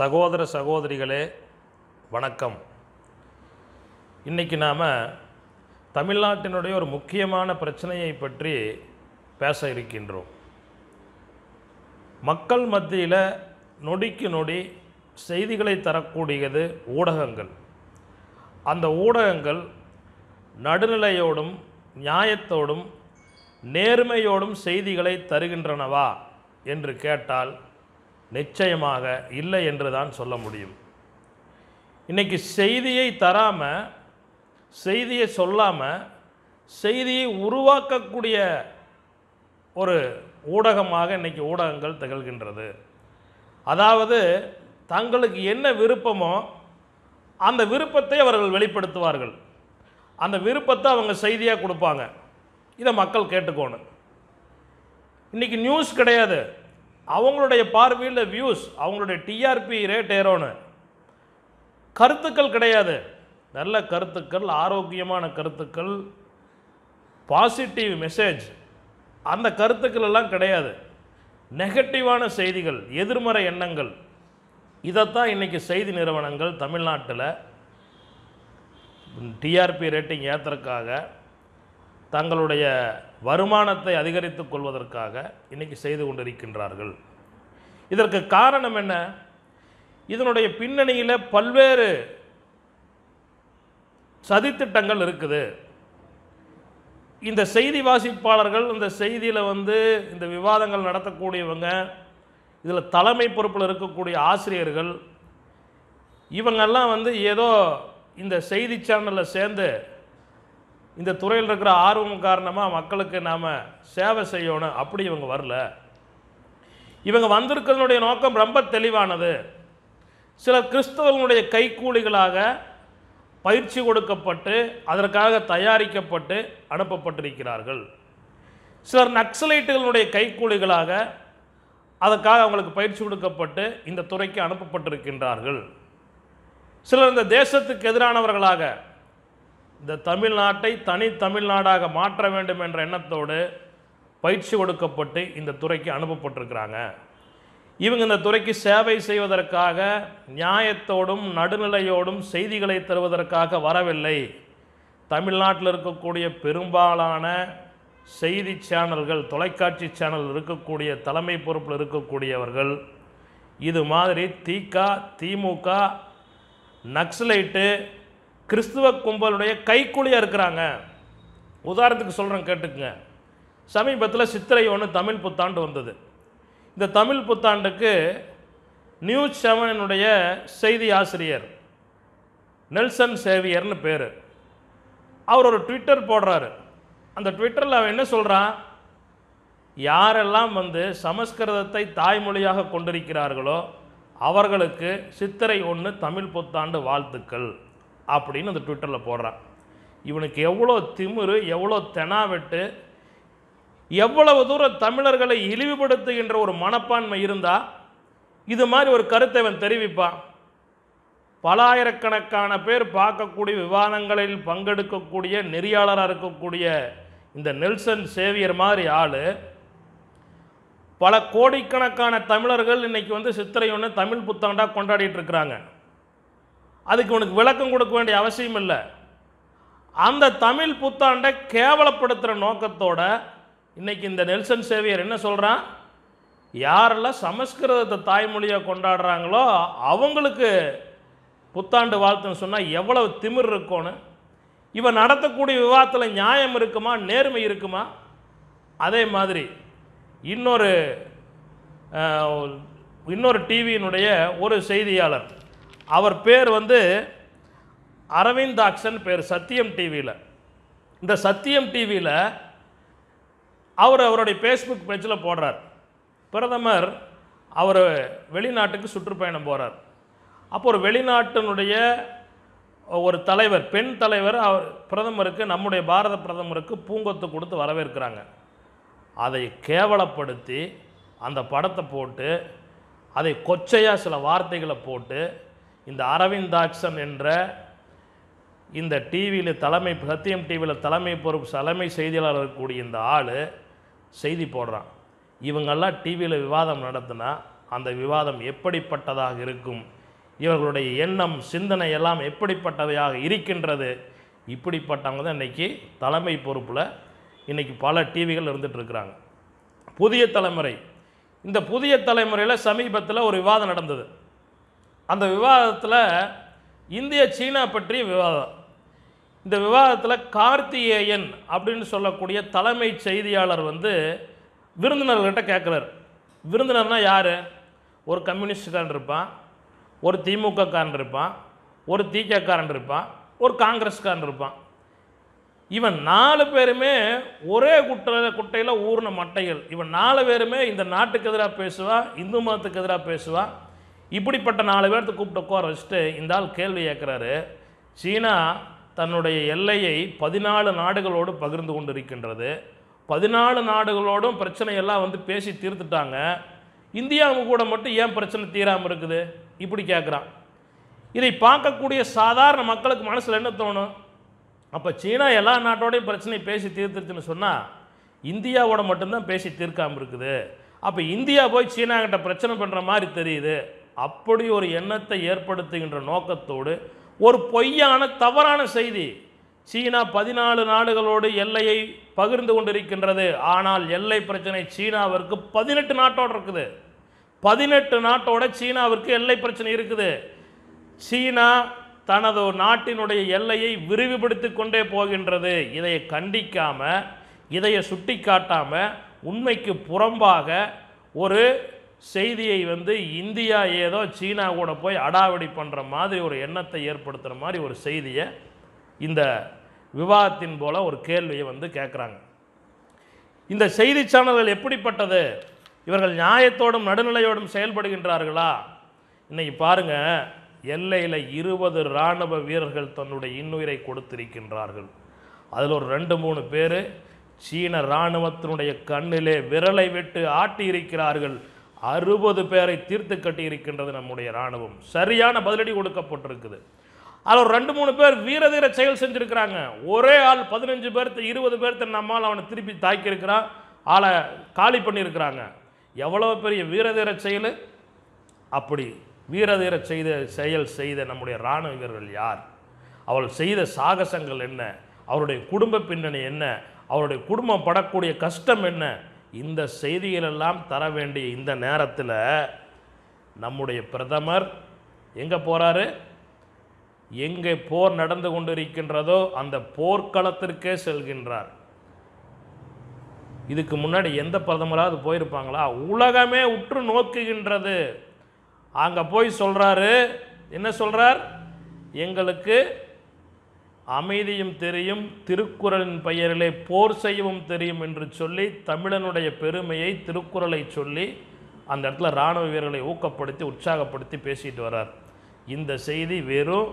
சகோதர சகோதரிகளே வணக்கம் இன்றைக்கி நாம் தமிழ்நாட்டினுடைய ஒரு முக்கியமான பிரச்சனையை பற்றி பேச இருக்கின்றோம் மக்கள் மத்தியில் நொடிக்கு நொடி செய்திகளை தரக்கூடியது ஊடகங்கள் அந்த ஊடகங்கள் நடுநிலையோடும் நியாயத்தோடும் நேர்மையோடும் செய்திகளை தருகின்றனவா என்று கேட்டால் நிச்சயமாக இல்லை என்று தான் சொல்ல முடியும் இன்றைக்கி செய்தியை தராமல் செய்தியை சொல்லாமல் செய்தியை உருவாக்கக்கூடிய ஒரு ஊடகமாக இன்றைக்கி ஊடகங்கள் திகழ்கின்றது அதாவது தங்களுக்கு என்ன விருப்பமோ அந்த விருப்பத்தை அவர்கள் வெளிப்படுத்துவார்கள் அந்த விருப்பத்தை அவங்க செய்தியாக கொடுப்பாங்க இதை மக்கள் கேட்டுக்கோணும் இன்றைக்கி நியூஸ் கிடையாது அவங்களுடைய பார்வையில் வியூஸ் அவங்களுடைய டிஆர்பி ரேட் ஏறணும் கருத்துக்கள் கிடையாது நல்ல கருத்துக்கள் ஆரோக்கியமான கருத்துக்கள் பாசிட்டிவ் மெசேஜ் அந்த கருத்துக்கள் எல்லாம் கிடையாது நெகட்டிவான செய்திகள் எதிர்மறை எண்ணங்கள் இதைத்தான் இன்றைக்கி செய்தி நிறுவனங்கள் தமிழ்நாட்டில் டிஆர்பி ரேட்டிங் ஏற்றுறதுக்காக தங்களுடைய வருமானத்தை அதிகரித்துக் கொள்வதற்காக இன்றைக்கி செய்து கொண்டிருக்கின்றார்கள் இதற்கு காரணம் என்ன இதனுடைய பின்னணியில் பல்வேறு சதித்திட்டங்கள் இருக்குது இந்த செய்தி வாசிப்பாளர்கள் இந்த செய்தியில் வந்து இந்த விவாதங்கள் நடத்தக்கூடியவங்க இதில் தலைமை பொறுப்பில் இருக்கக்கூடிய ஆசிரியர்கள் இவங்கெல்லாம் வந்து ஏதோ இந்த செய்தி சேனலில் சேர்ந்து இந்த துறையில் இருக்கிற ஆர்வம் காரணமாக மக்களுக்கு நாம் சேவை செய்யணும் அப்படி இவங்க வரல இவங்க வந்திருக்கிறதுடைய நோக்கம் ரொம்ப தெளிவானது சில கிறிஸ்தவர்களுடைய கைக்கூலிகளாக பயிற்சி கொடுக்கப்பட்டு அதற்காக தயாரிக்கப்பட்டு அனுப்பப்பட்டிருக்கிறார்கள் சிலர் நக்சலைட்டுகளுடைய கைக்கூலிகளாக அதற்காக அவங்களுக்கு பயிற்சி கொடுக்கப்பட்டு இந்த துறைக்கு அனுப்பப்பட்டிருக்கின்றார்கள் சிலர் இந்த தேசத்துக்கு எதிரானவர்களாக இந்த தமிழ்நாட்டை தனி தமிழ்நாடாக மாற்ற வேண்டும் என்ற எண்ணத்தோடு பயிற்சி கொடுக்கப்பட்டு இந்த துறைக்கு அனுப்பப்பட்டிருக்கிறாங்க இவங்க இந்த துறைக்கு சேவை செய்வதற்காக நியாயத்தோடும் நடுநிலையோடும் செய்திகளை தருவதற்காக வரவில்லை தமிழ்நாட்டில் இருக்கக்கூடிய பெரும்பாலான செய்தி சேனல்கள் தொலைக்காட்சி சேனல் இருக்கக்கூடிய தலைமை பொறுப்பில் இருக்கக்கூடியவர்கள் இது மாதிரி திக திமுக நக்சலைட்டு கிறிஸ்துவ கும்பலுடைய கைக்குழியாக இருக்கிறாங்க உதாரணத்துக்கு சொல்கிறேன் கேட்டுக்குங்க சமீபத்தில் சித்திரை ஒன்று தமிழ் புத்தாண்டு வந்தது இந்த தமிழ் புத்தாண்டுக்கு நியூ செவனுடைய செய்தி ஆசிரியர் நெல்சன் சேவியர்னு பேர் அவர் ஒரு ட்விட்டர் போடுறாரு அந்த ட்விட்டரில் அவன் என்ன சொல்கிறான் யாரெல்லாம் வந்து சமஸ்கிருதத்தை தாய்மொழியாக கொண்டிருக்கிறார்களோ அவர்களுக்கு சித்திரை ஒன்று தமிழ் புத்தாண்டு வாழ்த்துக்கள் அப்படின்னு அந்த ட்விட்டரில் போடுறான் இவனுக்கு எவ்வளோ திமிரு எவ்வளோ தெனாவெட்டு எவ்வளவு தூரம் தமிழர்களை இழிவுபடுத்துகின்ற ஒரு மனப்பான்மை இருந்தால் இது மாதிரி ஒரு கருத்தை அவன் தெரிவிப்பான் பலாயிரக்கணக்கான பேர் பார்க்கக்கூடிய விவாதங்களில் பங்கெடுக்கக்கூடிய நெறியாளராக இருக்கக்கூடிய இந்த நெல்சன் சேவியர் மாதிரி ஆள் பல கோடிக்கணக்கான தமிழர்கள் இன்றைக்கி வந்து சித்திரை ஒன்று தமிழ் புத்தாண்டாக கொண்டாடிட்டு இருக்கிறாங்க அதுக்கு உனக்கு விளக்கம் கொடுக்க வேண்டிய அவசியம் இல்லை அந்த தமிழ் புத்தாண்டை கேவலப்படுத்துகிற நோக்கத்தோட இன்றைக்கி இந்த நெல்சன் சேவியர் என்ன சொல்கிறான் யாரெல்லாம் சமஸ்கிருதத்தை தாய்மொழியாக கொண்டாடுறாங்களோ அவங்களுக்கு புத்தாண்டு வாழ்த்துன்னு சொன்னால் எவ்வளவு திமிர் இருக்கும்னு இவன் நடத்தக்கூடிய விவாதத்தில் நியாயம் இருக்குமா நேர்மை இருக்குமா அதே மாதிரி இன்னொரு இன்னொரு டிவியினுடைய ஒரு செய்தியாளர் அவர் பேர் வந்து அரவிந்தாக்ஷன் பேர் சத்தியம் டிவியில் இந்த சத்தியம் டிவியில் அவர் அவருடைய ஃபேஸ்புக் பேஜில் போடுறார் பிரதமர் அவர் வெளிநாட்டுக்கு சுற்றுப்பயணம் போகிறார் அப்போ ஒரு வெளிநாட்டினுடைய ஒரு தலைவர் பெண் தலைவர் அவர் பிரதமருக்கு நம்முடைய பாரத பிரதமருக்கு பூங்கொத்து கொடுத்து வரவேற்கிறாங்க அதை கேவலப்படுத்தி அந்த படத்தை போட்டு அதை கொச்சையாக சில வார்த்தைகளை போட்டு இந்த அரவிந்தாட்சம் என்ற இந்த டிவியில் தலைமை சத்தியம் டிவியில் தலைமை பொறுப்பு தலைமை செய்தியாளர் இருக்கக்கூடிய இந்த ஆள் செய்தி போடுறான் இவங்கெல்லாம் டிவியில் விவாதம் நடத்தினா அந்த விவாதம் எப்படிப்பட்டதாக இருக்கும் இவர்களுடைய எண்ணம் சிந்தனை எல்லாம் எப்படிப்பட்டவையாக இருக்கின்றது இப்படிப்பட்டவங்க தான் இன்றைக்கி தலைமை பொறுப்பில் இன்றைக்கி பல டிவிகள் இருந்துகிட்ருக்குறாங்க புதிய தலைமுறை இந்த புதிய தலைமுறையில் சமீபத்தில் ஒரு விவாதம் நடந்தது அந்த விவாதத்தில் இந்திய சீனா பற்றிய விவாதம் இந்த விவாதத்தில் கார்த்திகேயன் அப்படின்னு சொல்லக்கூடிய தலைமை செய்தியாளர் வந்து விருந்தினர்கிட்ட கேட்குறாரு விருந்தினர்னால் யார் ஒரு கம்யூனிஸ்டுக்காரன் இருப்பான் ஒரு திமுகக்காரன் இருப்பான் ஒரு தீக்கக்காரன் இருப்பான் ஒரு காங்கிரஸ்காரன் இருப்பான் இவன் நாலு பேருமே ஒரே குட்டை குட்டையில் ஊர்ன மட்டைகள் இவன் நாலு பேருமே இந்த நாட்டுக்கு எதிராக பேசுவான் இந்து மதத்துக்கு எதிராக பேசுவான் இப்படிப்பட்ட நாலு பேர்த்து கூப்பிட்டு உட்கார வச்சுட்டு இந்த ஆள் கேள்வி கேட்குறாரு சீனா தன்னுடைய எல்லையை பதினாலு நாடுகளோடு பகிர்ந்து கொண்டு இருக்கின்றது பதினாலு நாடுகளோடும் பிரச்சனையெல்லாம் வந்து பேசி தீர்த்துட்டாங்க இந்தியாவும் கூட மட்டும் ஏன் பிரச்சனை தீராமல் இருக்குது இப்படி கேட்குறான் இதை பார்க்கக்கூடிய சாதாரண மக்களுக்கு மனசில் என்ன தோணும் அப்போ சீனா எல்லா நாட்டோடையும் பிரச்சனையை பேசி தீர்த்துருச்சுன்னு சொன்னால் இந்தியாவோட மட்டும்தான் பேசி தீர்க்காமல் இருக்குது அப்போ இந்தியா போய் சீனாக்கிட்ட பிரச்சனை பண்ணுற மாதிரி தெரியுது அப்படி ஒரு எண்ணத்தை ஏற்படுத்துகின்ற நோக்கத்தோடு ஒரு பொய்யான தவறான செய்தி சீனா பதினாலு நாடுகளோடு எல்லையை பகிர்ந்து கொண்டிருக்கின்றது ஆனால் எல்லை பிரச்சனை சீனாவிற்கு பதினெட்டு நாட்டோடு இருக்குது பதினெட்டு நாட்டோட சீனாவிற்கு எல்லை பிரச்சனை இருக்குது சீனா தனது நாட்டினுடைய எல்லையை விரிவுபடுத்தி கொண்டே போகின்றது இதை கண்டிக்காமல் இதையை சுட்டி காட்டாமல் உண்மைக்கு புறம்பாக ஒரு செய்தியை வந்து இந்தியா ஏதோ சீனா கூட போய் அடாவடி பண்ணுற மாதிரி ஒரு எண்ணத்தை ஏற்படுத்துகிற மாதிரி ஒரு செய்தியை இந்த விவாதத்தின் போல் ஒரு கேள்வியை வந்து கேட்குறாங்க இந்த செய்தி சேனல்கள் எப்படிப்பட்டது இவர்கள் நியாயத்தோடும் நடுநிலையோடும் செயல்படுகின்றார்களா இன்றைக்கி பாருங்கள் எல்லையில் இருபது இராணுவ வீரர்கள் தன்னுடைய இன்னுயிரை கொடுத்திருக்கின்றார்கள் அதில் ஒரு ரெண்டு மூணு பேர் சீன இராணுவத்தினுடைய கண்ணிலே விரலை விட்டு ஆட்டியிருக்கிறார்கள் அறுபது பேரை தீர்த்து இருக்கின்றது நம்முடைய இராணுவம் சரியான பதிலடி கொடுக்கப்பட்டிருக்குது அதில் ஒரு ரெண்டு மூணு பேர் வீரதீர செயல் செஞ்சுருக்கிறாங்க ஒரே ஆள் பதினஞ்சு பேர்த்து இருபது பேர்த்து நம்மால் அவனை திருப்பி தாக்கியிருக்கிறான் ஆளை காலி பண்ணியிருக்கிறாங்க எவ்வளோ பெரிய வீரதீர செயல் அப்படி வீரதீர செய்த செயல் செய்த நம்முடைய இராணுவ வீரர்கள் யார் அவள் செய்த சாகசங்கள் என்ன அவருடைய குடும்ப பின்னணி என்ன அவருடைய குடும்பம் படக்கூடிய கஷ்டம் என்ன இந்த செய்திகளெல்லாம் தர வேண்டிய இந்த நேரத்தில் நம்முடைய பிரதமர் எங்கே போகிறாரு எங்கே போர் நடந்து கொண்டிருக்கின்றதோ அந்த போர்க்களத்திற்கே செல்கின்றார் இதுக்கு முன்னாடி எந்த பிரதமராவது போயிருப்பாங்களா உலகமே உற்று நோக்குகின்றது அங்கே போய் சொல்கிறாரு என்ன சொல்கிறார் எங்களுக்கு அமைதியும் தெரியும் திருக்குறளின் பெயரிலே போர் செய்யவும் தெரியும் என்று சொல்லி தமிழனுடைய பெருமையை திருக்குறளை சொல்லி அந்த இடத்துல இராணுவ வீரர்களை ஊக்கப்படுத்தி உற்சாகப்படுத்தி பேசிட்டு வர்றார் இந்த செய்தி வெறும்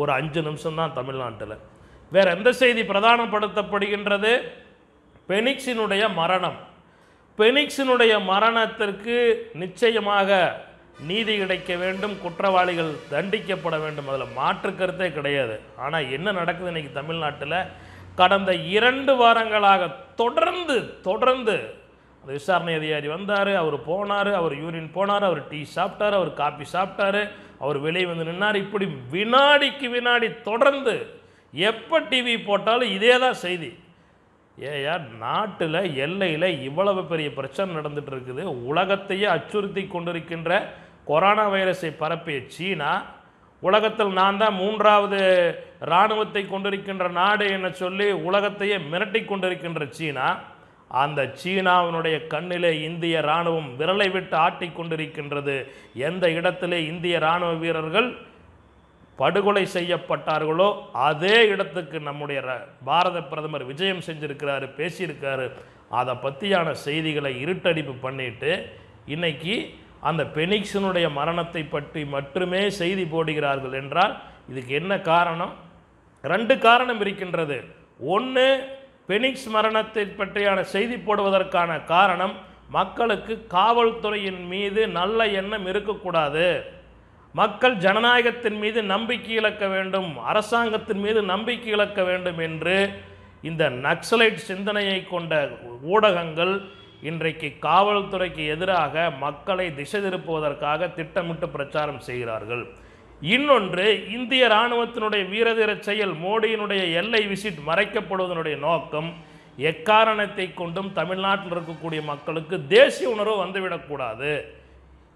ஒரு அஞ்சு நிமிஷம் தான் தமிழ்நாட்டில் வேறு எந்த செய்தி பிரதானப்படுத்தப்படுகின்றது பெனிக்ஸினுடைய மரணம் பெனிக்ஸினுடைய மரணத்திற்கு நிச்சயமாக நீதி கிடைக்க வேண்டும் குற்றவாளிகள் தண்டிக்கப்பட வேண்டும் அதில் மாற்று கருத்தே கிடையாது ஆனால் என்ன நடக்குது இன்றைக்கி தமிழ்நாட்டில் கடந்த இரண்டு வாரங்களாக தொடர்ந்து தொடர்ந்து அந்த விசாரணை அதிகாரி வந்தார் அவர் போனார் அவர் யூரின் போனார் அவர் டீ சாப்பிட்டார் அவர் காப்பி சாப்பிட்டார் அவர் வெளியே வந்து நின்னார் இப்படி வினாடிக்கு வினாடி தொடர்ந்து எப்போ டிவி போட்டாலும் இதே தான் செய்தி ஏயா நாட்டில் எல்லையில் இவ்வளவு பெரிய பிரச்சனை நடந்துட்டு இருக்குது உலகத்தையே அச்சுறுத்தி கொண்டிருக்கின்ற கொரோனா வைரஸை பரப்பிய சீனா உலகத்தில் நான் தான் மூன்றாவது இராணுவத்தை கொண்டிருக்கின்ற நாடு என சொல்லி உலகத்தையே மிரட்டி கொண்டிருக்கின்ற சீனா அந்த சீனாவினுடைய கண்ணிலே இந்திய இராணுவம் விரலை விட்டு ஆட்டி கொண்டிருக்கின்றது எந்த இடத்திலே இந்திய இராணுவ வீரர்கள் படுகொலை செய்யப்பட்டார்களோ அதே இடத்துக்கு நம்முடைய பாரத பிரதமர் விஜயம் செஞ்சுருக்கிறாரு பேசியிருக்காரு அதை பற்றியான செய்திகளை இருட்டடிப்பு பண்ணிட்டு இன்னைக்கு அந்த பெனிக்ஸினுடைய மரணத்தை பற்றி மட்டுமே செய்தி போடுகிறார்கள் என்றால் இதுக்கு என்ன காரணம் ரெண்டு காரணம் இருக்கின்றது ஒன்று பெனிக்ஸ் மரணத்தை பற்றியான செய்தி போடுவதற்கான காரணம் மக்களுக்கு காவல்துறையின் மீது நல்ல எண்ணம் இருக்கக்கூடாது மக்கள் ஜனநாயகத்தின் மீது நம்பிக்கை இழக்க வேண்டும் அரசாங்கத்தின் மீது நம்பிக்கை இழக்க வேண்டும் என்று இந்த நக்சலைட் சிந்தனையை கொண்ட ஊடகங்கள் இன்றைக்கு காவல்துறைக்கு எதிராக மக்களை திசை திருப்புவதற்காக திட்டமிட்டு பிரச்சாரம் செய்கிறார்கள் இன்னொன்று இந்திய இராணுவத்தினுடைய வீரதீர செயல் மோடியினுடைய எல்லை விசிட் மறைக்கப்படுவதனுடைய நோக்கம் எக்காரணத்தை கொண்டும் தமிழ்நாட்டில் இருக்கக்கூடிய மக்களுக்கு தேசிய உணர்வு வந்துவிடக்கூடாது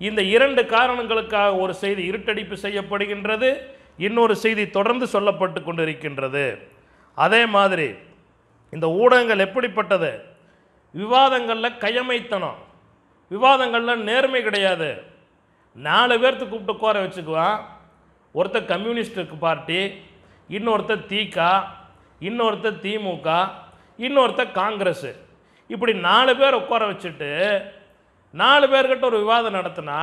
இந்த இரண்டு காரணங்களுக்காக ஒரு செய்தி இருட்டடிப்பு செய்யப்படுகின்றது இன்னொரு செய்தி தொடர்ந்து சொல்லப்பட்டு கொண்டிருக்கின்றது அதே மாதிரி இந்த ஊடகங்கள் எப்படிப்பட்டது விவாதங்களில் கையமைத்தனம் விவாதங்களில் நேர்மை கிடையாது நாலு பேர்த்து கூப்பிட்டு கோர வச்சுக்குவான் ஒருத்தர் கம்யூனிஸ்டுக்கு பார்ட்டி இன்னொருத்தர் தீகா இன்னொருத்தர் திமுக இன்னொருத்தர் காங்கிரஸ் இப்படி நாலு பேர் உட்கார வச்சுட்டு நாலு பேர்கிட்ட ஒரு விவாதம் நடத்தினா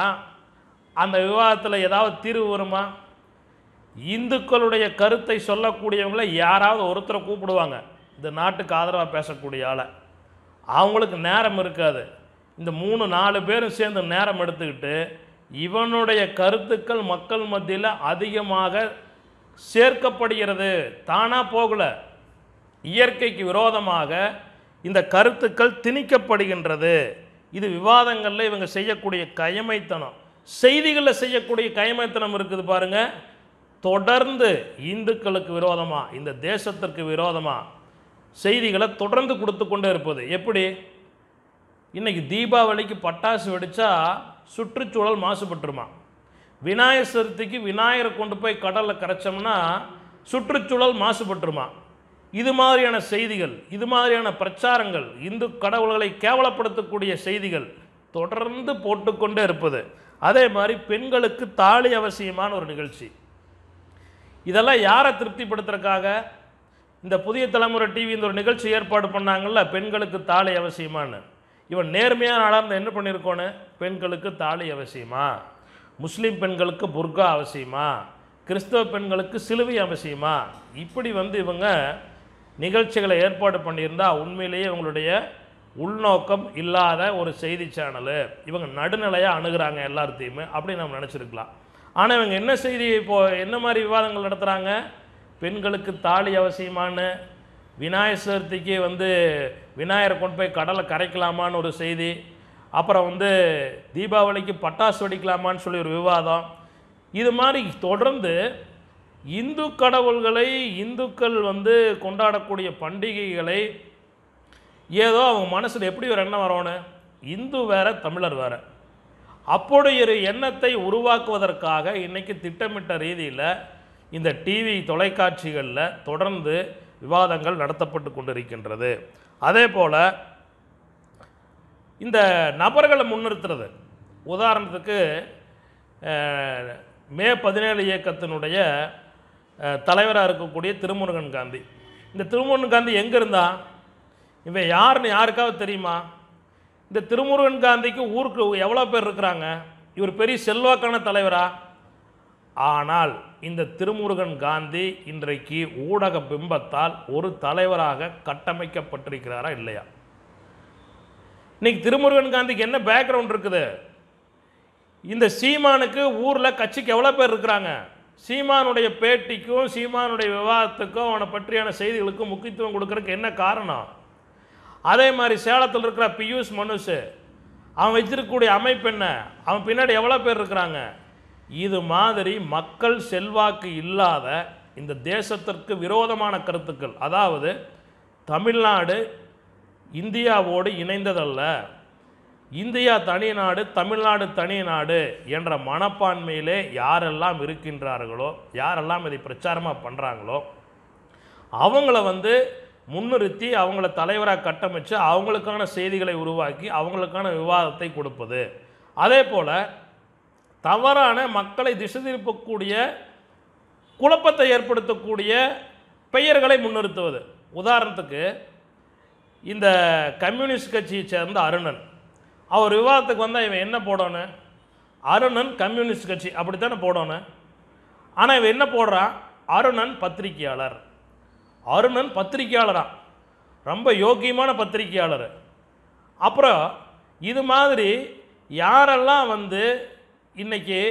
அந்த விவாதத்தில் ஏதாவது தீர்வு வருமா இந்துக்களுடைய கருத்தை சொல்லக்கூடியவங்கள யாராவது ஒருத்தரை கூப்பிடுவாங்க இந்த நாட்டுக்கு ஆதரவாக பேசக்கூடிய ஆளை அவங்களுக்கு நேரம் இருக்காது இந்த மூணு நாலு பேரும் சேர்ந்து நேரம் எடுத்துக்கிட்டு இவனுடைய கருத்துக்கள் மக்கள் மத்தியில் அதிகமாக சேர்க்கப்படுகிறது தானாக போகலை இயற்கைக்கு விரோதமாக இந்த கருத்துக்கள் திணிக்கப்படுகின்றது இது விவாதங்களில் இவங்க செய்யக்கூடிய கயமைத்தனம் செய்திகளில் செய்யக்கூடிய கயமைத்தனம் இருக்குது பாருங்கள் தொடர்ந்து இந்துக்களுக்கு விரோதமாக இந்த தேசத்திற்கு விரோதமாக செய்திகளை தொடர்ந்து கொடுத்து கொண்டே இருப்பது எப்படி இன்றைக்கி தீபாவளிக்கு பட்டாசு வெடித்தா சுற்றுச்சூழல் மாசுபட்டுருமா விநாயகர் சதுர்த்திக்கு விநாயகரை கொண்டு போய் கடலில் கரைச்சோம்னா சுற்றுச்சூழல் மாசுபட்டுருமா இது மாதிரியான செய்திகள் இது மாதிரியான பிரச்சாரங்கள் இந்து கடவுள்களை கேவலப்படுத்தக்கூடிய செய்திகள் தொடர்ந்து போட்டுக்கொண்டே இருப்பது அதே மாதிரி பெண்களுக்கு தாலி அவசியமான ஒரு நிகழ்ச்சி இதெல்லாம் யாரை திருப்திப்படுத்துறதுக்காக இந்த புதிய தலைமுறை டிவி இந்த ஒரு நிகழ்ச்சி ஏற்பாடு பண்ணாங்கல்ல பெண்களுக்கு தாலி அவசியமானு இவன் நேர்மையான ஆளாக இருந்தால் என்ன பண்ணியிருக்கோன்னு பெண்களுக்கு தாலி அவசியமா முஸ்லீம் பெண்களுக்கு புர்கா அவசியமா கிறிஸ்தவ பெண்களுக்கு சிலுவை அவசியமா இப்படி வந்து இவங்க நிகழ்ச்சிகளை ஏற்பாடு பண்ணியிருந்தால் உண்மையிலேயே இவங்களுடைய உள்நோக்கம் இல்லாத ஒரு செய்தி சேனலு இவங்க நடுநிலையாக அணுகிறாங்க எல்லாத்தையுமே அப்படின்னு நம்ம நினச்சிருக்கலாம் ஆனால் இவங்க என்ன செய்தி இப்போது என்ன மாதிரி விவாதங்கள் நடத்துகிறாங்க பெண்களுக்கு தாலி அவசியமானு விநாயகர் சதுர்த்திக்கு வந்து விநாயகரை கொண்டு போய் கடலை கரைக்கலாமான்னு ஒரு செய்தி அப்புறம் வந்து தீபாவளிக்கு பட்டாசு வெடிக்கலாமான்னு சொல்லி ஒரு விவாதம் இது மாதிரி தொடர்ந்து இந்து கடவுள்களை இந்துக்கள் வந்து கொண்டாடக்கூடிய பண்டிகைகளை ஏதோ அவங்க மனசில் எப்படி ஒரு எண்ணம் வரணும் இந்து வேறு தமிழர் வேறு அப்படி ஒரு எண்ணத்தை உருவாக்குவதற்காக இன்றைக்கி திட்டமிட்ட ரீதியில் இந்த டிவி தொலைக்காட்சிகளில் தொடர்ந்து விவாதங்கள் நடத்தப்பட்டு கொண்டிருக்கின்றது அதே போல் இந்த நபர்களை முன்னிறுத்துறது உதாரணத்துக்கு மே பதினேழு இயக்கத்தினுடைய தலைவராக இருக்கக்கூடிய திருமுருகன் காந்தி இந்த திருமுருகன் காந்தி எங்கே இருந்தா இவன் யாருன்னு யாருக்காவது தெரியுமா இந்த திருமுருகன் காந்திக்கு ஊருக்கு எவ்வளோ பேர் இருக்கிறாங்க இவர் பெரிய செல்வாக்கான தலைவரா ஆனால் இந்த திருமுருகன் காந்தி இன்றைக்கு ஊடக பிம்பத்தால் ஒரு தலைவராக கட்டமைக்கப்பட்டிருக்கிறாரா இல்லையா இன்றைக்கி திருமுருகன் காந்திக்கு என்ன பேக்ரவுண்ட் இருக்குது இந்த சீமானுக்கு ஊரில் கட்சிக்கு எவ்வளோ பேர் இருக்கிறாங்க சீமானுடைய பேட்டிக்கும் சீமானுடைய விவாதத்துக்கும் அவனை பற்றியான செய்திகளுக்கும் முக்கியத்துவம் கொடுக்கறதுக்கு என்ன காரணம் அதே மாதிரி சேலத்தில் இருக்கிற பியூஷ் மனுஷு அவன் வச்சிருக்கக்கூடிய அமைப்பு என்ன அவன் பின்னாடி எவ்வளோ பேர் இருக்கிறாங்க இது மாதிரி மக்கள் செல்வாக்கு இல்லாத இந்த தேசத்திற்கு விரோதமான கருத்துக்கள் அதாவது தமிழ்நாடு இந்தியாவோடு இணைந்ததல்ல இந்தியா தனி நாடு தமிழ்நாடு தனி நாடு என்ற மனப்பான்மையிலே யாரெல்லாம் இருக்கின்றார்களோ யாரெல்லாம் இதை பிரச்சாரமாக பண்ணுறாங்களோ அவங்கள வந்து முன்னிறுத்தி அவங்கள தலைவராக கட்டமைச்சு அவங்களுக்கான செய்திகளை உருவாக்கி அவங்களுக்கான விவாதத்தை கொடுப்பது அதே போல் தவறான மக்களை திசை திருப்பக்கூடிய குழப்பத்தை ஏற்படுத்தக்கூடிய பெயர்களை முன்னிறுத்துவது உதாரணத்துக்கு இந்த கம்யூனிஸ்ட் கட்சியை சேர்ந்த அருணன் அவர் விவாதத்துக்கு வந்தால் இவன் என்ன போடணும் அருணன் கம்யூனிஸ்ட் கட்சி அப்படித்தானே போடணும் ஆனால் இவன் என்ன போடுறான் அருணன் பத்திரிகையாளர் அருணன் பத்திரிகையாளரான் ரொம்ப யோக்கியமான பத்திரிகையாளர் அப்புறம் இது மாதிரி யாரெல்லாம் வந்து இன்றைக்கி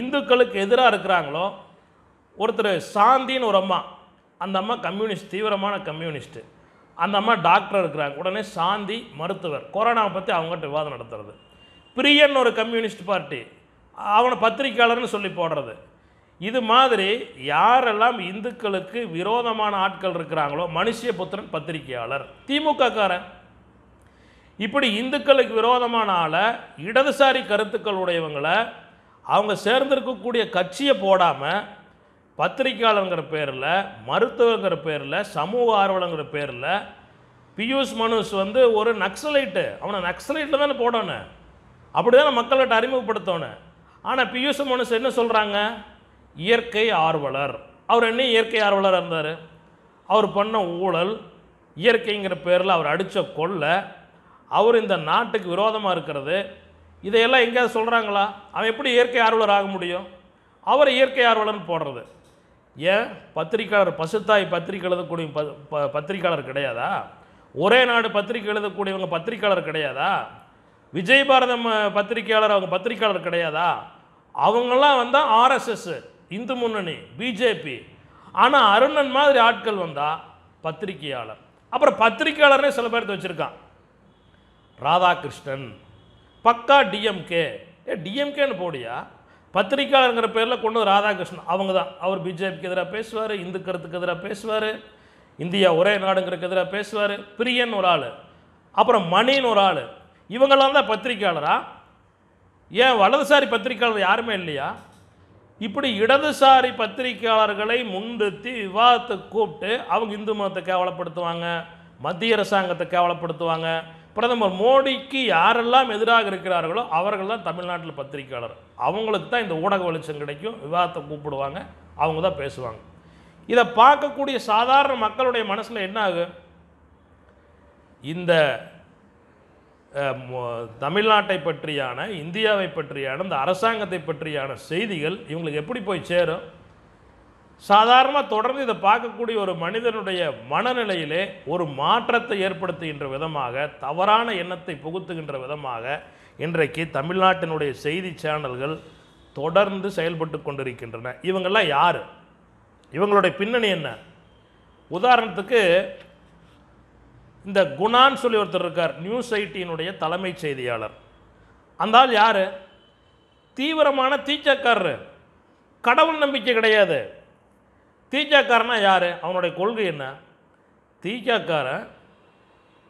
இந்துக்களுக்கு எதிராக இருக்கிறாங்களோ ஒருத்தர் சாந்தின்னு ஒரு அம்மா அந்த அம்மா கம்யூனிஸ்ட் தீவிரமான கம்யூனிஸ்ட்டு அந்த அம்மா டாக்டர் இருக்கிறாங்க உடனே சாந்தி மருத்துவர் கொரோனாவை பற்றி அவங்ககிட்ட விவாதம் நடத்துறது பிரியன் ஒரு கம்யூனிஸ்ட் பார்ட்டி அவனை பத்திரிக்கையாளர்னு சொல்லி போடுறது இது மாதிரி யாரெல்லாம் இந்துக்களுக்கு விரோதமான ஆட்கள் இருக்கிறாங்களோ மனுஷிய புத்திரன் பத்திரிகையாளர் திமுக காரன் இப்படி இந்துக்களுக்கு விரோதமான ஆளை இடதுசாரி கருத்துக்கள் உடையவங்களை அவங்க சேர்ந்திருக்கக்கூடிய கட்சியை போடாமல் பத்திரிக்கையாளருங்கிற பேரில் மருத்துவங்கிற பேரில் சமூக ஆர்வலங்கிற பேரில் பியூஷ் மனுஷ் வந்து ஒரு நக்சலைட்டு அவனை நக்சலைட்டில் தானே போடணும் அப்படி தானே மக்கள்கிட்ட அறிமுகப்படுத்தணும் ஆனால் பியூஷ் மனுஷ் என்ன சொல்கிறாங்க இயற்கை ஆர்வலர் அவர் என்ன இயற்கை ஆர்வலராக இருந்தார் அவர் பண்ண ஊழல் இயற்கைங்கிற பேரில் அவர் அடித்த கொள்ளை அவர் இந்த நாட்டுக்கு விரோதமாக இருக்கிறது இதையெல்லாம் எங்கேயாவது சொல்கிறாங்களா அவன் எப்படி இயற்கை ஆர்வலர் ஆக முடியும் அவரை இயற்கை ஆர்வலர்னு போடுறது ஏன் பத்திரிக்கையாளர் பசுத்தாய் பத்திரிக்கை எழுதக்கூடிய ப பத்திரிக்கையாளர் கிடையாதா ஒரே நாடு பத்திரிக்கை எழுதக்கூடியவங்க பத்திரிக்கையாளர் கிடையாதா விஜய் பாரதம் பத்திரிக்கையாளர் அவங்க பத்திரிக்கையாளர் கிடையாதா அவங்களாம் வந்தால் ஆர்எஸ்எஸ் இந்து முன்னணி பிஜேபி ஆனால் அருணன் மாதிரி ஆட்கள் வந்தால் பத்திரிகையாளர் அப்புறம் பத்திரிக்கையாளர்னே சில பேர்த்து வச்சுருக்கான் ராதாகிருஷ்ணன் பக்கா டிஎம்கே ஏ டிஎம்கேன்னு போடியா பத்திரிக்கையாளருங்கிற பேரில் கொண்டு வந்து ராதாகிருஷ்ணன் அவங்க தான் அவர் பிஜேபிக்கு எதிராக பேசுவார் இந்துக்கிறதுக்கு எதிராக பேசுவார் இந்தியா ஒரே நாடுங்கிறதுக்கு எதிராக பேசுவார் பிரியன் ஒரு ஆள் அப்புறம் மணின்னு ஒரு ஆள் இவங்கெல்லாம் தான் பத்திரிக்கையாளரா ஏன் வலதுசாரி பத்திரிக்கையாளர் யாருமே இல்லையா இப்படி இடதுசாரி பத்திரிகையாளர்களை முன்னிறுத்தி விவாதத்தை கூப்பிட்டு அவங்க இந்து மதத்தை கேவலப்படுத்துவாங்க மத்திய அரசாங்கத்தை கேவலப்படுத்துவாங்க பிரதமர் மோடிக்கு யாரெல்லாம் எதிராக இருக்கிறார்களோ அவர்கள் தான் தமிழ்நாட்டில் பத்திரிகையாளர் அவங்களுக்கு தான் இந்த ஊடக வெளிச்சம் கிடைக்கும் விவாதத்தை கூப்பிடுவாங்க அவங்க தான் பேசுவாங்க இதை பார்க்கக்கூடிய சாதாரண மக்களுடைய மனசில் என்ன ஆகும் இந்த தமிழ்நாட்டை பற்றியான இந்தியாவை பற்றியான இந்த அரசாங்கத்தை பற்றியான செய்திகள் இவங்களுக்கு எப்படி போய் சேரும் சாதாரணமாக தொடர்ந்து இதை பார்க்கக்கூடிய ஒரு மனிதனுடைய மனநிலையிலே ஒரு மாற்றத்தை ஏற்படுத்துகின்ற விதமாக தவறான எண்ணத்தை புகுத்துகின்ற விதமாக இன்றைக்கு தமிழ்நாட்டினுடைய செய்தி சேனல்கள் தொடர்ந்து செயல்பட்டு கொண்டிருக்கின்றன இவங்கெல்லாம் யார் இவங்களுடைய பின்னணி என்ன உதாரணத்துக்கு இந்த குணான்னு சொல்லி ஒருத்தர் இருக்கார் நியூஸ் ஐட்டியினுடைய தலைமைச் செய்தியாளர் அந்த ஆள் யார் தீவிரமான தீச்சக்காரர் கடவுள் நம்பிக்கை கிடையாது தீஜாக்காரனா யார் அவனுடைய கொள்கை என்ன தீஜாக்காரன்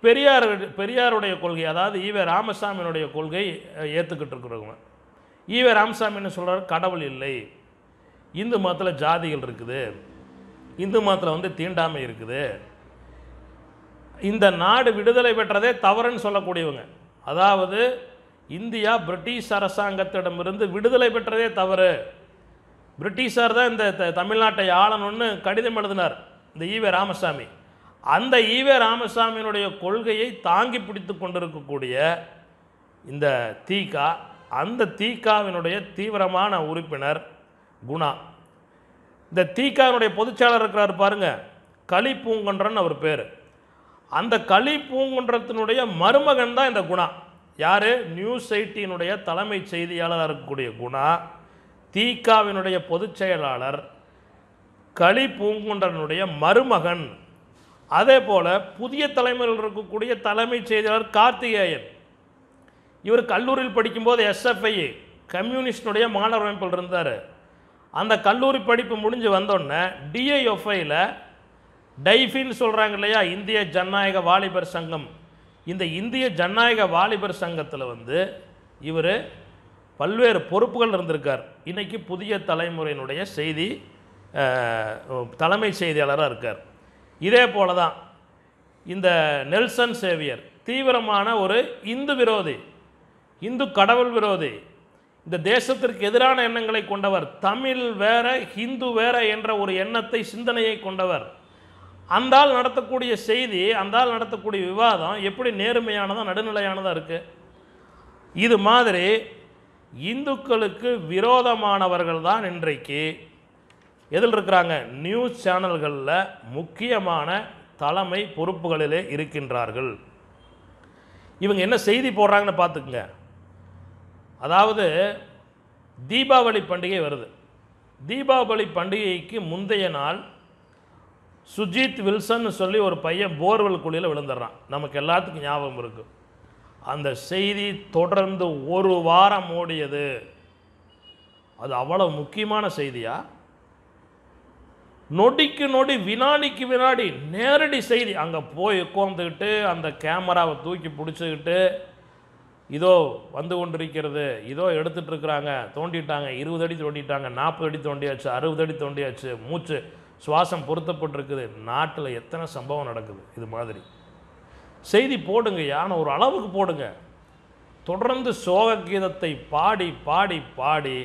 பெரியார் பெரியாருடைய கொள்கை அதாவது ஈவ ராமசாமியினுடைய கொள்கை ஏற்றுக்கிட்டு இருக்கிறவங்க ஈவ ராமசாமின்னு சொல்கிறார் கடவுள் இல்லை இந்து மதத்தில் ஜாதிகள் இருக்குது இந்து மதத்தில் வந்து தீண்டாமை இருக்குது இந்த நாடு விடுதலை பெற்றதே தவறுன்னு சொல்லக்கூடியவங்க அதாவது இந்தியா பிரிட்டிஷ் அரசாங்கத்திடமிருந்து விடுதலை பெற்றதே தவறு பிரிட்டிஷார் தான் இந்த தமிழ்நாட்டை ஆளணும்னு கடிதம் எழுதினார் இந்த ஈவே ராமசாமி அந்த ஈவே ராமசாமியினுடைய கொள்கையை தாங்கி பிடித்து கொண்டிருக்கக்கூடிய இந்த தீகா அந்த தீகாவினுடைய தீவிரமான உறுப்பினர் குணா இந்த தீகாவினுடைய பொதுச்செயலர் இருக்கிறார் பாருங்கள் களி பூங்குன்றன் அவர் பேர் அந்த களி பூங்குன்றத்தினுடைய மருமகன் தான் இந்த குணா யார் நியூஸ் எயிட்டினுடைய தலைமை செய்தியாளராக இருக்கக்கூடிய குணா தீகாவினுடைய பொதுச் செயலாளர் களி பூங்குண்டனுடைய மருமகன் அதே போல் புதிய தலைமுறையில் இருக்கக்கூடிய தலைமைச் செயலாளர் கார்த்திகேயன் இவர் கல்லூரியில் படிக்கும்போது எஸ்எஃப்ஐ கம்யூனிஸ்டினுடைய மாணவர் அமைப்பில் இருந்தார் அந்த கல்லூரி படிப்பு முடிஞ்சு வந்தோடனே டிஐஎஃப்ஐயில் டைஃபின்னு சொல்கிறாங்க இல்லையா இந்திய ஜனநாயக வாலிபர் சங்கம் இந்த இந்திய ஜனநாயக வாலிபர் சங்கத்தில் வந்து இவர் பல்வேறு பொறுப்புகள் இருந்திருக்கார் இன்றைக்கி புதிய தலைமுறையினுடைய செய்தி தலைமை செய்தியாளராக இருக்கார் இதே போல தான் இந்த நெல்சன் சேவியர் தீவிரமான ஒரு இந்து விரோதி இந்து கடவுள் விரோதி இந்த தேசத்திற்கு எதிரான எண்ணங்களை கொண்டவர் தமிழ் வேற ஹிந்து வேற என்ற ஒரு எண்ணத்தை சிந்தனையை கொண்டவர் அந்தால் நடத்தக்கூடிய செய்தி அந்தால் நடத்தக்கூடிய விவாதம் எப்படி நேர்மையானதாக நடுநிலையானதாக இருக்குது இது மாதிரி இந்துக்களுக்கு விரோதமானவர்கள் தான் இன்றைக்கு எதில் இருக்கிறாங்க நியூஸ் சேனல்களில் முக்கியமான தலைமை பொறுப்புகளிலே இருக்கின்றார்கள் இவங்க என்ன செய்தி போடுறாங்கன்னு பார்த்துக்குங்க அதாவது தீபாவளி பண்டிகை வருது தீபாவளி பண்டிகைக்கு முந்தைய நாள் சுஜித் வில்சன் சொல்லி ஒரு பையன் போர்வெல் குழியில் விழுந்துடுறான் நமக்கு எல்லாத்துக்கும் ஞாபகம் இருக்குது அந்த செய்தி தொடர்ந்து ஒரு வாரம் ஓடியது அது அவ்வளோ முக்கியமான செய்தியா நொடிக்கு நொடி வினாடிக்கு வினாடி நேரடி செய்தி அங்கே போய் உட்காந்துக்கிட்டு அந்த கேமராவை தூக்கி பிடிச்சிக்கிட்டு இதோ வந்து கொண்டிருக்கிறது இதோ எடுத்துட்ருக்குறாங்க தோண்டிட்டாங்க இருபது அடி தோண்டிட்டாங்க நாற்பது அடி தோண்டியாச்சு அறுபது அடி தோண்டியாச்சு மூச்சு சுவாசம் பொருத்தப்பட்டிருக்குது நாட்டில் எத்தனை சம்பவம் நடக்குது இது மாதிரி செய்தி போடுங்க ஆனால் ஒரு அளவுக்கு போடுங்க தொடர்ந்து சோக கீதத்தை பாடி பாடி பாடி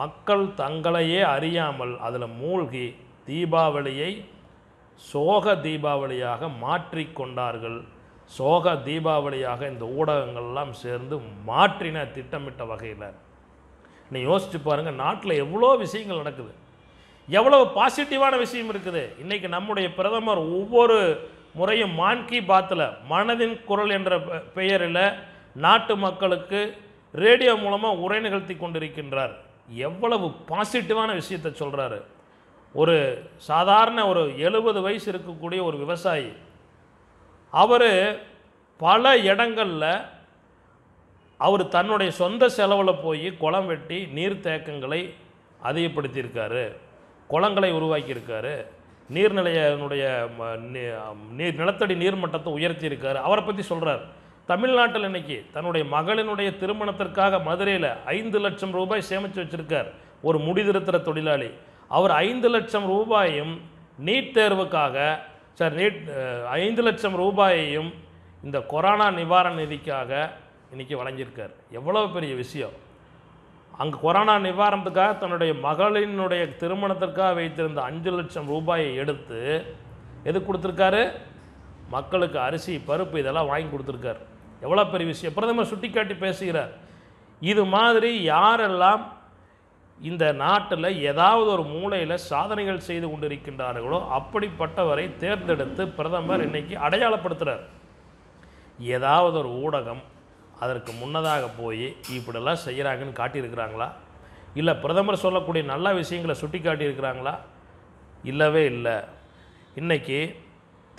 மக்கள் தங்களையே அறியாமல் அதில் மூழ்கி தீபாவளியை சோக தீபாவளியாக மாற்றிக்கொண்டார்கள் சோக தீபாவளியாக இந்த ஊடகங்கள்லாம் சேர்ந்து மாற்றின திட்டமிட்ட வகையில் நீ யோசித்து பாருங்கள் நாட்டில் எவ்வளோ விஷயங்கள் நடக்குது எவ்வளோ பாசிட்டிவான விஷயம் இருக்குது இன்றைக்கி நம்முடைய பிரதமர் ஒவ்வொரு முறையும் மான் கி பாத்தில் மனதின் குரல் என்ற பெயரில் நாட்டு மக்களுக்கு ரேடியோ மூலமாக உரை நிகழ்த்தி கொண்டிருக்கின்றார் எவ்வளவு பாசிட்டிவான விஷயத்தை சொல்கிறாரு ஒரு சாதாரண ஒரு எழுபது வயசு இருக்கக்கூடிய ஒரு விவசாயி அவர் பல இடங்களில் அவர் தன்னுடைய சொந்த செலவில் போய் குளம் வெட்டி நீர்த்தேக்கங்களை அதிகப்படுத்தியிருக்காரு குளங்களை உருவாக்கியிருக்காரு நீர்நிலையினுடைய நீர் நிலத்தடி நீர்மட்டத்தை உயர்த்தி இருக்கார் அவரை பற்றி சொல்கிறார் தமிழ்நாட்டில் இன்னைக்கு தன்னுடைய மகளினுடைய திருமணத்திற்காக மதுரையில் ஐந்து லட்சம் ரூபாய் சேமித்து வச்சுருக்கார் ஒரு முடிதிருத்திர தொழிலாளி அவர் ஐந்து லட்சம் ரூபாயும் நீட் தேர்வுக்காக சார் நீட் ஐந்து லட்சம் ரூபாயையும் இந்த கொரோனா நிவாரண நிதிக்காக இன்றைக்கி வழங்கியிருக்கார் எவ்வளோ பெரிய விஷயம் அங்கு கொரோனா நிவாரணத்துக்காக தன்னுடைய மகளினுடைய திருமணத்திற்காக வைத்திருந்த அஞ்சு லட்சம் ரூபாயை எடுத்து எது கொடுத்துருக்காரு மக்களுக்கு அரிசி பருப்பு இதெல்லாம் வாங்கி கொடுத்துருக்காரு எவ்வளோ பெரிய விஷயம் பிரதமர் சுட்டி காட்டி பேசுகிறார் இது மாதிரி யாரெல்லாம் இந்த நாட்டில் ஏதாவது ஒரு மூலையில் சாதனைகள் செய்து கொண்டிருக்கின்றார்களோ அப்படிப்பட்டவரை தேர்ந்தெடுத்து பிரதமர் இன்றைக்கி அடையாளப்படுத்துகிறார் ஏதாவது ஒரு ஊடகம் அதற்கு முன்னதாக போய் இப்படிலாம் செய்கிறாங்கன்னு காட்டியிருக்கிறாங்களா இல்லை பிரதமர் சொல்லக்கூடிய நல்ல விஷயங்களை சுட்டி காட்டியிருக்கிறாங்களா இல்லவே இல்லை இன்றைக்கி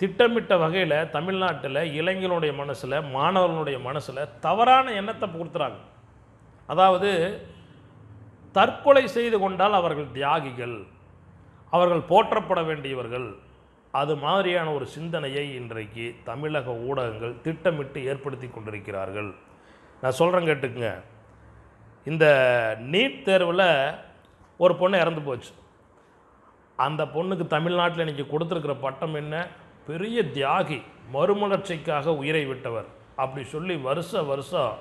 திட்டமிட்ட வகையில் தமிழ்நாட்டில் இளைஞர்களுடைய மனசில் மாணவர்களுடைய மனசில் தவறான எண்ணத்தை புகுத்துறாங்க அதாவது தற்கொலை செய்து கொண்டால் அவர்கள் தியாகிகள் அவர்கள் போற்றப்பட வேண்டியவர்கள் அது மாதிரியான ஒரு சிந்தனையை இன்றைக்கு தமிழக ஊடகங்கள் திட்டமிட்டு ஏற்படுத்தி கொண்டிருக்கிறார்கள் நான் சொல்கிறேன் கேட்டுக்குங்க இந்த நீட் தேர்வில் ஒரு பொண்ணு இறந்து போச்சு அந்த பொண்ணுக்கு தமிழ்நாட்டில் இன்றைக்கி கொடுத்துருக்கிற பட்டம் என்ன பெரிய தியாகி மறுமலர்ச்சிக்காக உயிரை விட்டவர் அப்படி சொல்லி வருஷ வருஷம்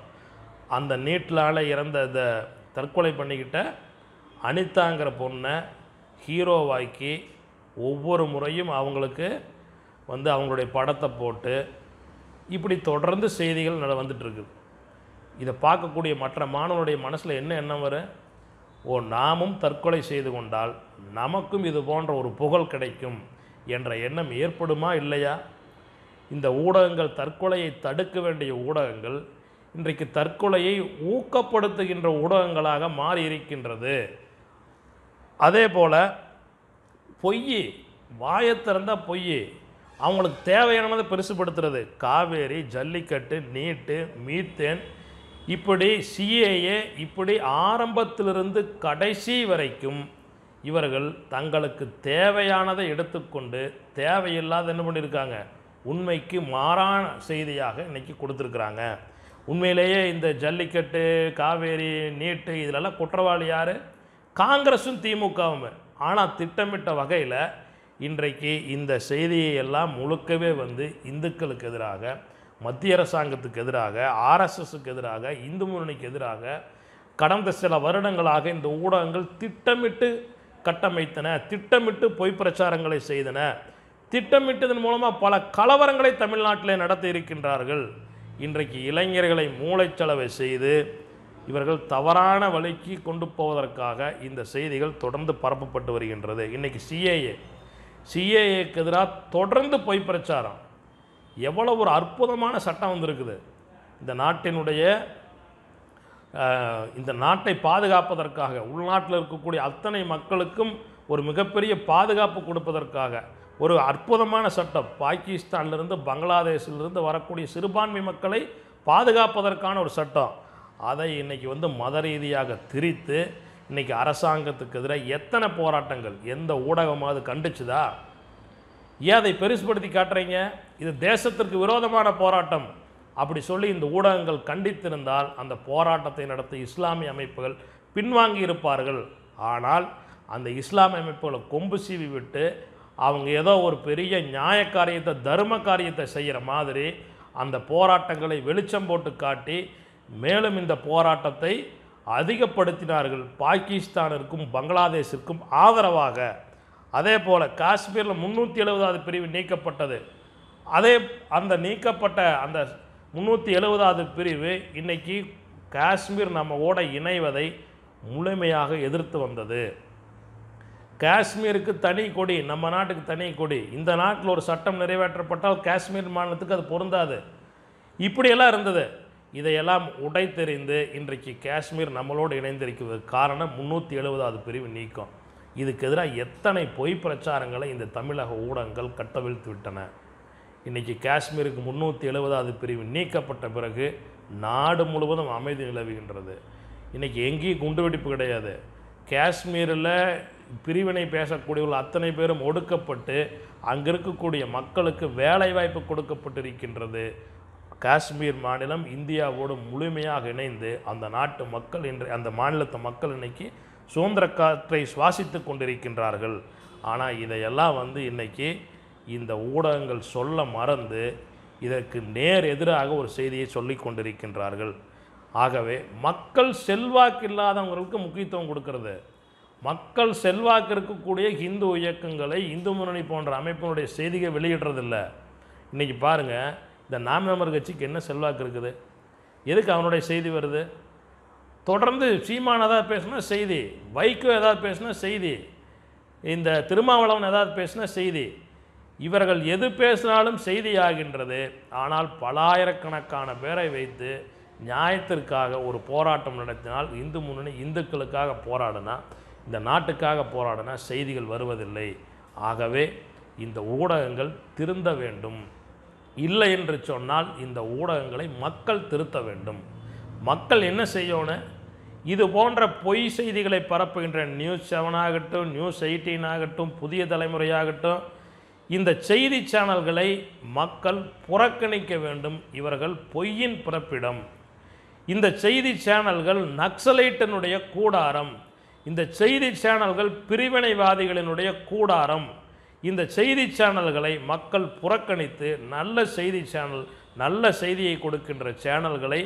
அந்த நீட்டிலால் இறந்த இதை தற்கொலை பண்ணிக்கிட்ட அனிதாங்கிற பொண்ணை ஹீரோவாக்கி ஒவ்வொரு முறையும் அவங்களுக்கு வந்து அவங்களுடைய படத்தை போட்டு இப்படி தொடர்ந்து செய்திகள் நட வந்துட்டுருக்குது இதை பார்க்கக்கூடிய மற்ற மாணவனுடைய மனசில் என்ன எண்ணம் வரும் ஓ நாமும் தற்கொலை செய்து கொண்டால் நமக்கும் இது போன்ற ஒரு புகழ் கிடைக்கும் என்ற எண்ணம் ஏற்படுமா இல்லையா இந்த ஊடகங்கள் தற்கொலையை தடுக்க வேண்டிய ஊடகங்கள் இன்றைக்கு தற்கொலையை ஊக்கப்படுத்துகின்ற ஊடகங்களாக மாறி இருக்கின்றது அதே போல் பொய் வாயை திறந்த பொய் அவங்களுக்கு தேவையானதை பெருசுப்படுத்துறது காவேரி ஜல்லிக்கட்டு நீட்டு மீத்தேன் இப்படி சிஏஏ இப்படி ஆரம்பத்திலிருந்து கடைசி வரைக்கும் இவர்கள் தங்களுக்கு தேவையானதை எடுத்துக்கொண்டு தேவையில்லாத என்ன பண்ணியிருக்காங்க உண்மைக்கு மாறான செய்தியாக இன்றைக்கி கொடுத்துருக்குறாங்க உண்மையிலேயே இந்த ஜல்லிக்கட்டு காவேரி நீட்டு இதிலெல்லாம் குற்றவாளி யார் காங்கிரஸும் திமுகவும் ஆனால் திட்டமிட்ட வகையில் இன்றைக்கு இந்த செய்தியை எல்லாம் முழுக்கவே வந்து இந்துக்களுக்கு எதிராக மத்திய அரசாங்கத்துக்கு எதிராக ஆர்எஸ்எஸுக்கு எதிராக இந்து முன்னணிக்கு எதிராக கடந்த சில வருடங்களாக இந்த ஊடகங்கள் திட்டமிட்டு கட்டமைத்தன திட்டமிட்டு பொய் பிரச்சாரங்களை செய்தன திட்டமிட்டதன் மூலமாக பல கலவரங்களை தமிழ்நாட்டில் நடத்தி இருக்கின்றார்கள் இன்றைக்கு இளைஞர்களை மூளைச்சலவை செய்து இவர்கள் தவறான வழிக்கு கொண்டு போவதற்காக இந்த செய்திகள் தொடர்ந்து பரப்பப்பட்டு வருகின்றது இன்றைக்கி சிஏஏ சிஏஏக்கு எதிராக தொடர்ந்து பொய் பிரச்சாரம் எவ்வளோ ஒரு அற்புதமான சட்டம் வந்திருக்குது இந்த நாட்டினுடைய இந்த நாட்டை பாதுகாப்பதற்காக உள்நாட்டில் இருக்கக்கூடிய அத்தனை மக்களுக்கும் ஒரு மிகப்பெரிய பாதுகாப்பு கொடுப்பதற்காக ஒரு அற்புதமான சட்டம் பாகிஸ்தான்லேருந்து பங்களாதேஷிலிருந்து வரக்கூடிய சிறுபான்மை மக்களை பாதுகாப்பதற்கான ஒரு சட்டம் அதை இன்றைக்கி வந்து மத ரீதியாக திரித்து இன்றைக்கி அரசாங்கத்துக்கு எதிராக எத்தனை போராட்டங்கள் எந்த ஊடகமாவது கண்டுச்சுதா ஏன் அதை பெருசுபடுத்தி காட்டுறீங்க இது தேசத்திற்கு விரோதமான போராட்டம் அப்படி சொல்லி இந்த ஊடகங்கள் கண்டித்திருந்தால் அந்த போராட்டத்தை நடத்த இஸ்லாமிய அமைப்புகள் பின்வாங்கி இருப்பார்கள் ஆனால் அந்த இஸ்லாமிய அமைப்புகளை கொம்பு சீவி விட்டு அவங்க ஏதோ ஒரு பெரிய நியாய காரியத்தை தர்ம காரியத்தை செய்கிற மாதிரி அந்த போராட்டங்களை வெளிச்சம் போட்டு காட்டி மேலும் இந்த போராட்டத்தை அதிகப்படுத்தினார்கள் பாகிஸ்தானிற்கும் பங்களாதேஷிற்கும் ஆதரவாக அதே போல் காஷ்மீரில் முந்நூற்றி எழுபதாவது பிரிவு நீக்கப்பட்டது அதே அந்த நீக்கப்பட்ட அந்த முந்நூற்றி எழுபதாவது பிரிவு இன்றைக்கி காஷ்மீர் நம்ம ஓட இணைவதை முழுமையாக எதிர்த்து வந்தது காஷ்மீருக்கு தனி கொடி நம்ம நாட்டுக்கு தனி கொடி இந்த நாட்டில் ஒரு சட்டம் நிறைவேற்றப்பட்டால் காஷ்மீர் மாநிலத்துக்கு அது பொருந்தாது இப்படியெல்லாம் இருந்தது இதையெல்லாம் உடை தெரிந்து இன்றைக்கு காஷ்மீர் நம்மளோடு இணைந்திருக்கிறது காரணம் முந்நூற்றி எழுபதாவது பிரிவு நீக்கம் இதுக்கு எதிராக எத்தனை பொய் பிரச்சாரங்களை இந்த தமிழக ஊடகங்கள் கட்டவிழ்த்து விட்டன இன்றைக்கி காஷ்மீருக்கு முந்நூற்றி எழுபதாவது பிரிவு நீக்கப்பட்ட பிறகு நாடு முழுவதும் அமைதி நிலவுகின்றது இன்றைக்கி எங்கேயும் குண்டுவெடிப்பு கிடையாது காஷ்மீரில் பிரிவினை பேசக்கூடியவர்கள் அத்தனை பேரும் ஒடுக்கப்பட்டு அங்கே இருக்கக்கூடிய மக்களுக்கு வேலைவாய்ப்பு கொடுக்கப்பட்டிருக்கின்றது காஷ்மீர் மாநிலம் இந்தியாவோடு முழுமையாக இணைந்து அந்த நாட்டு மக்கள் இன்று அந்த மாநிலத்து மக்கள் இன்றைக்கி சுதந்திர காற்றை சுவாசித்து கொண்டிருக்கின்றார்கள் ஆனால் இதையெல்லாம் வந்து இன்றைக்கி இந்த ஊடகங்கள் சொல்ல மறந்து இதற்கு நேர் எதிராக ஒரு செய்தியை சொல்லி கொண்டிருக்கின்றார்கள் ஆகவே மக்கள் செல்வாக்கு இல்லாதவங்களுக்கு முக்கியத்துவம் கொடுக்கறது மக்கள் செல்வாக்கு இருக்கக்கூடிய இந்து இயக்கங்களை இந்து முன்னணி போன்ற அமைப்பினுடைய செய்திகள் வெளியிடுறதில்ல இன்றைக்கி பாருங்கள் இந்த நாம் கட்சிக்கு என்ன செல்வாக்கு இருக்குது எதுக்கு அவனுடைய செய்தி வருது தொடர்ந்து சீமான் ஏதாவது பேசினா செய்தி வைகோ ஏதாவது பேசுனா செய்தி இந்த திருமாவளவன் ஏதாவது பேசினா செய்தி இவர்கள் எது பேசினாலும் செய்தியாகின்றது ஆனால் பலாயிரக்கணக்கான பேரை வைத்து நியாயத்திற்காக ஒரு போராட்டம் நடத்தினால் இந்து முன்னணி இந்துக்களுக்காக போராடினா இந்த நாட்டுக்காக போராடினா செய்திகள் வருவதில்லை ஆகவே இந்த ஊடகங்கள் திருந்த வேண்டும் இல்லை என்று சொன்னால் இந்த ஊடகங்களை மக்கள் திருத்த வேண்டும் மக்கள் என்ன செய்யணும் இது போன்ற பொய் செய்திகளை பரப்புகின்ற நியூஸ் செவன் ஆகட்டும் நியூஸ் எயிட்டீன் ஆகட்டும் புதிய தலைமுறையாகட்டும் இந்த செய்தி சேனல்களை மக்கள் புறக்கணிக்க வேண்டும் இவர்கள் பொய்யின் பிறப்பிடம் இந்த செய்தி சேனல்கள் நக்சலைட்டனுடைய கூடாரம் இந்த செய்தி சேனல்கள் பிரிவினைவாதிகளினுடைய கூடாரம் இந்த செய்தி சேனல்களை மக்கள் புறக்கணித்து நல்ல செய்தி சேனல் நல்ல செய்தியை கொடுக்கின்ற சேனல்களை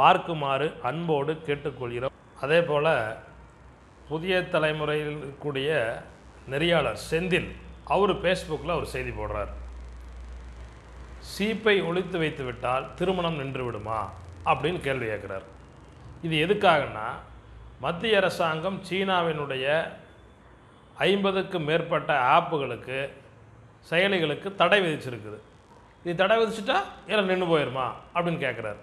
பார்க்குமாறு அன்போடு கேட்டுக்கொள்கிறோம் அதே போல் புதிய தலைமுறையில் கூடிய நெறியாளர் செந்தில் அவர் ஃபேஸ்புக்கில் அவர் செய்தி போடுறார் சீப்பை ஒழித்து வைத்து விட்டால் திருமணம் நின்று விடுமா அப்படின்னு கேள்வி கேட்குறார் இது எதுக்காகனா மத்திய அரசாங்கம் சீனாவினுடைய ஐம்பதுக்கு மேற்பட்ட ஆப்புகளுக்கு செயலிகளுக்கு தடை விதிச்சிருக்குது இது தடை விதிச்சுட்டா எல்லாம் நின்று போயிடுமா அப்படின்னு கேட்குறாரு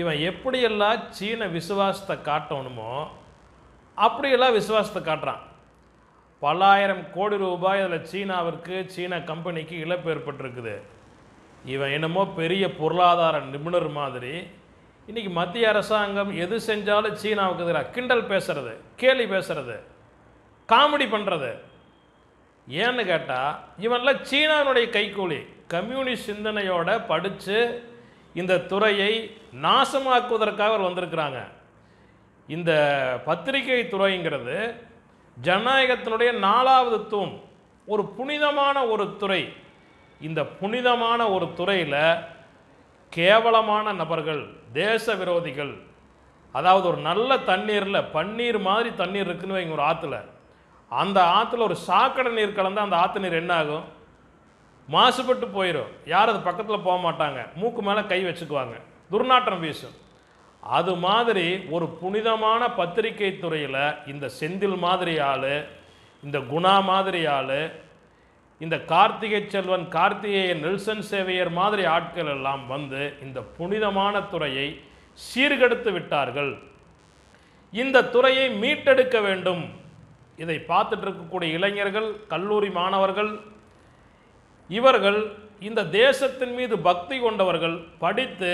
இவன் எப்படியெல்லாம் சீன விசுவாசத்தை காட்டணுமோ அப்படியெல்லாம் விசுவாசத்தை காட்டுறான் பல்லாயிரம் கோடி ரூபாய் அதில் சீனாவிற்கு சீன கம்பெனிக்கு இழப்பு ஏற்பட்டிருக்குது இவன் என்னமோ பெரிய பொருளாதார நிபுணர் மாதிரி இன்றைக்கி மத்திய அரசாங்கம் எது செஞ்சாலும் சீனாவுக்கு எதிராக கிண்டல் பேசுகிறது கேலி பேசுகிறது காமெடி பண்ணுறது ஏன்னு கேட்டால் இவன்லாம் சீனாவினுடைய கைக்கூலி கம்யூனிஸ்ட் சிந்தனையோட படித்து இந்த துறையை நாசமாக்குவதற்காக அவர் வந்திருக்கிறாங்க இந்த பத்திரிகை துறைங்கிறது ஜனநாயகத்தினுடைய நாலாவது தூண் ஒரு புனிதமான ஒரு துறை இந்த புனிதமான ஒரு துறையில் கேவலமான நபர்கள் தேச விரோதிகள் அதாவது ஒரு நல்ல தண்ணீரில் பன்னீர் மாதிரி தண்ணீர் இருக்குன்னு வைங்க ஒரு ஆற்றுல அந்த ஆற்றுல ஒரு சாக்கடை நீர் கலந்தால் அந்த ஆற்று நீர் என்ன ஆகும் மாசுபட்டு போயிடும் யார் அது பக்கத்தில் போக மாட்டாங்க மூக்கு மேலே கை வச்சுக்குவாங்க துர்நாற்றம் வீசும் அது மாதிரி ஒரு புனிதமான பத்திரிகை துறையில் இந்த செந்தில் மாதிரி ஆள் இந்த குணா மாதிரி ஆள் இந்த கார்த்திகை செல்வன் கார்த்திகேயன் நெல்சன் சேவையர் மாதிரி ஆட்கள் எல்லாம் வந்து இந்த புனிதமான துறையை சீர்கெடுத்து விட்டார்கள் இந்த துறையை மீட்டெடுக்க வேண்டும் இதை பார்த்துட்டு இருக்கக்கூடிய இளைஞர்கள் கல்லூரி மாணவர்கள் இவர்கள் இந்த தேசத்தின் மீது பக்தி கொண்டவர்கள் படித்து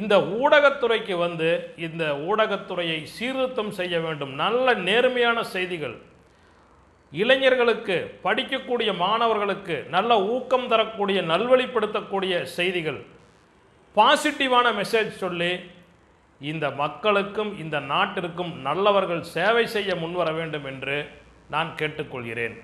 இந்த ஊடகத்துறைக்கு வந்து இந்த ஊடகத்துறையை சீர்திருத்தம் செய்ய வேண்டும் நல்ல நேர்மையான செய்திகள் இளைஞர்களுக்கு படிக்கக்கூடிய மாணவர்களுக்கு நல்ல ஊக்கம் தரக்கூடிய நல்வழிப்படுத்தக்கூடிய செய்திகள் பாசிட்டிவான மெசேஜ் சொல்லி இந்த மக்களுக்கும் இந்த நாட்டிற்கும் நல்லவர்கள் சேவை செய்ய முன்வர வேண்டும் என்று நான் கேட்டுக்கொள்கிறேன்